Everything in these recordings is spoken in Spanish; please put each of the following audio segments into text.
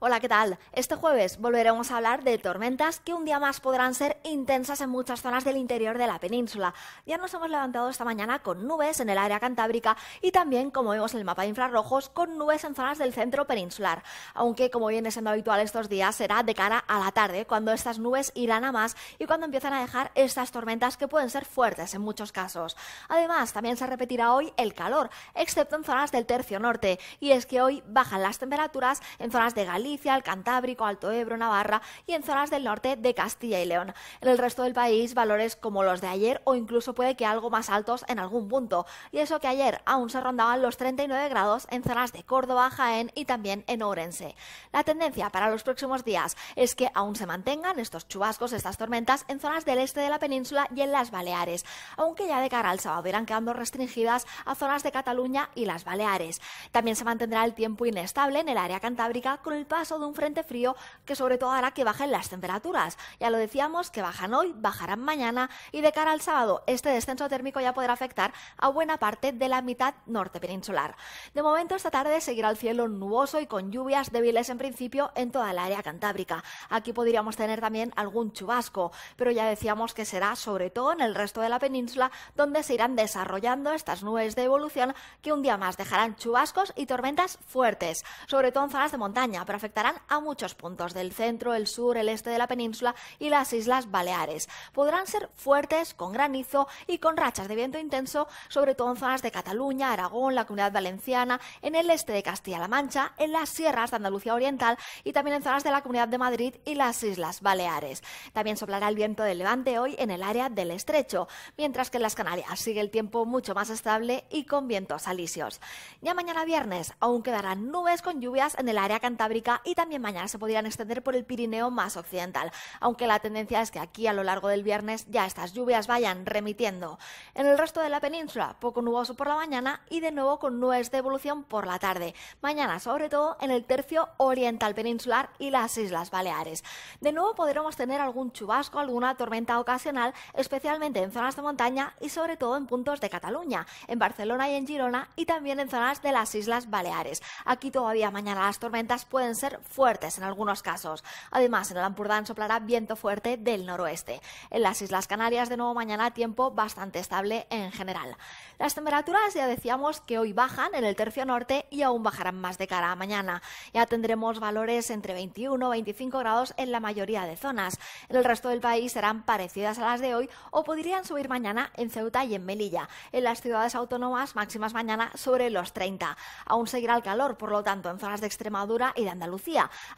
Hola, ¿qué tal? Este jueves volveremos a hablar de tormentas que un día más podrán ser intensas en muchas zonas del interior de la península. Ya nos hemos levantado esta mañana con nubes en el área cantábrica y también, como vemos en el mapa de infrarrojos, con nubes en zonas del centro peninsular. Aunque, como viene siendo habitual estos días, será de cara a la tarde, cuando estas nubes irán a más y cuando empiezan a dejar estas tormentas que pueden ser fuertes en muchos casos. Además, también se repetirá hoy el calor, excepto en zonas del tercio norte, y es que hoy bajan las temperaturas en zonas de Galicia ...al Cantábrico, Alto Ebro, Navarra y en zonas del norte de Castilla y León. En el resto del país, valores como los de ayer o incluso puede que algo más altos en algún punto. Y eso que ayer aún se rondaban los 39 grados en zonas de Córdoba, Jaén y también en Ourense. La tendencia para los próximos días es que aún se mantengan estos chubascos, estas tormentas en zonas del este de la península y en las Baleares, aunque ya de cara al sábado irán quedando restringidas a zonas de Cataluña y las Baleares. También se mantendrá el tiempo inestable en el área cantábrica con el paso de un frente frío que sobre todo hará que bajen las temperaturas. Ya lo decíamos, que bajan hoy, bajarán mañana y de cara al sábado este descenso térmico ya podrá afectar a buena parte de la mitad norte peninsular. De momento esta tarde seguirá el cielo nuboso y con lluvias débiles en principio en toda el área cantábrica. Aquí podríamos tener también algún chubasco, pero ya decíamos que será sobre todo en el resto de la península donde se irán desarrollando estas nubes de evolución que un día más dejarán chubascos y tormentas fuertes, sobre todo en zonas de montaña, afectarán a muchos puntos del centro, el sur, el este de la península y las Islas Baleares. Podrán ser fuertes, con granizo y con rachas de viento intenso, sobre todo en zonas de Cataluña, Aragón, la Comunidad Valenciana, en el este de Castilla-La Mancha, en las sierras de Andalucía Oriental y también en zonas de la Comunidad de Madrid y las Islas Baleares. También soplará el viento del levante hoy en el área del estrecho, mientras que en las Canarias sigue el tiempo mucho más estable y con vientos alisios. Ya mañana viernes aún quedarán nubes con lluvias en el área cantábrica y también mañana se podrían extender por el Pirineo más occidental, aunque la tendencia es que aquí a lo largo del viernes ya estas lluvias vayan remitiendo. En el resto de la península, poco nuboso por la mañana y de nuevo con nubes de evolución por la tarde. Mañana, sobre todo, en el tercio oriental peninsular y las Islas Baleares. De nuevo podremos tener algún chubasco, alguna tormenta ocasional, especialmente en zonas de montaña y sobre todo en puntos de Cataluña, en Barcelona y en Girona y también en zonas de las Islas Baleares. Aquí todavía mañana las tormentas pueden ser fuertes en algunos casos. Además, en el Ampurdán soplará viento fuerte del noroeste. En las Islas Canarias, de nuevo mañana, tiempo bastante estable en general. Las temperaturas ya decíamos que hoy bajan en el tercio norte y aún bajarán más de cara a mañana. Ya tendremos valores entre 21 y 25 grados en la mayoría de zonas. En el resto del país serán parecidas a las de hoy o podrían subir mañana en Ceuta y en Melilla. En las ciudades autónomas máximas mañana sobre los 30. Aún seguirá el calor, por lo tanto, en zonas de Extremadura y de Andalucía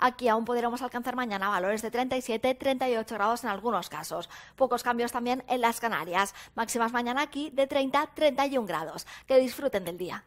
Aquí aún podremos alcanzar mañana valores de 37, 38 grados en algunos casos. Pocos cambios también en las Canarias. Máximas mañana aquí de 30, 31 grados. Que disfruten del día.